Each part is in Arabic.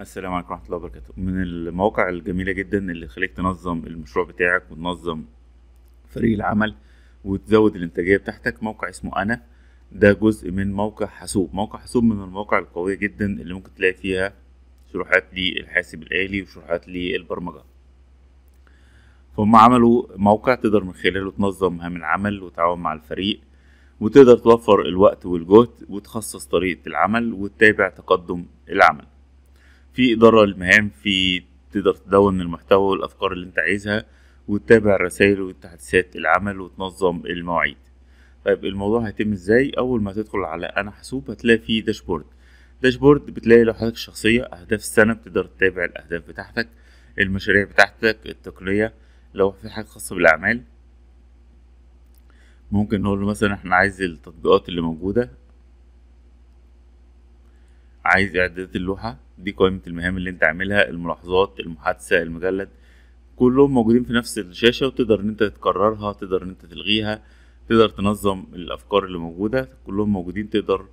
السلام عليكم ورحمه الله وبركاته من المواقع الجميله جدا اللي تخليك تنظم المشروع بتاعك وتنظم فريق العمل وتزود الانتاجيه بتاعتك موقع اسمه انا ده جزء من موقع حاسوب موقع حاسوب من المواقع القويه جدا اللي ممكن تلاقي فيها شروحات للحاسب الالي وشروحات للبرمجه فهم عملوا موقع تقدر من خلاله تنظم مهام العمل وتعاون مع الفريق وتقدر توفر الوقت والجهد وتخصص طريقة العمل وتتابع تقدم العمل في إدارة للمهام في تقدر تدون المحتوى والأفكار اللي أنت عايزها وتتابع الرسائل والتحديثات العمل وتنظم المواعيد طيب الموضوع هيتم ازاي اول ما تدخل على انا حاسوب هتلاقي فيه داشبورد داشبورد بتلاقي لوحتك الشخصيه اهداف السنه بتقدر تتابع الاهداف بتاعتك المشاريع بتاعتك التقنيه لو في حاجه خاصه بالاعمال ممكن نقول له مثلا احنا عايز التطبيقات اللي موجوده عايز اعدادات اللوحه دي قائمه المهام اللي انت عاملها الملاحظات المحادثه المجلد كلهم موجودين في نفس الشاشه وتقدر ان انت تكررها تقدر ان انت تلغيها تقدر تنظم الافكار اللي موجوده كلهم موجودين تقدر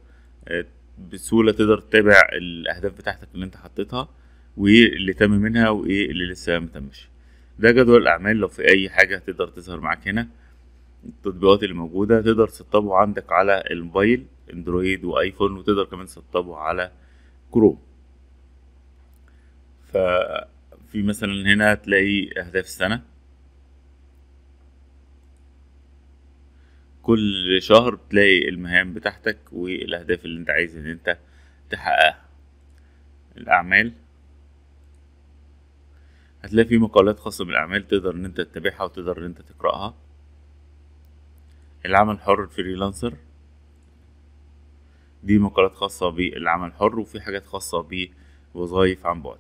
آه، بسهوله تقدر تتابع الاهداف بتاعتك اللي انت حطيتها وايه اللي تم منها وايه اللي لسه ما تمش ده جدول الاعمال لو في اي حاجه تقدر تظهر معاك هنا التطبيقات اللي موجوده تقدر تسطبه عندك على الموبايل اندرويد وايفون وتقدر كمان تسطبه على كروم ففي مثلا هنا هتلاقي أهداف السنة كل شهر تلاقي المهام بتاعتك والأهداف اللي أنت عايز إن أنت تحققها الأعمال هتلاقي في مقالات خاصة بالأعمال تقدر إن أنت تتابعها وتقدر إن أنت تقرأها العمل الحر الفريلانسر دي مقالات خاصة بالعمل الحر وفي حاجات خاصة بوظائف عن بعد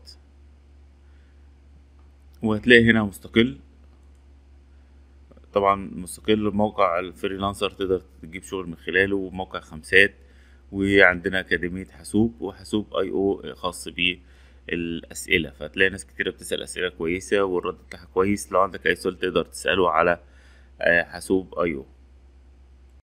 وهتلاقي هنا مستقل طبعا مستقل موقع الفريلانسر تقدر تجيب شغل من خلاله وموقع خمسات وعندنا أكاديمية حاسوب وحاسوب اي او خاص بالأسئلة فهتلاقي ناس كتيرة بتسأل أسئلة كويسة والرد بتاعها كويس لو عندك أي سؤال تقدر تسأله على آه، حاسوب اي او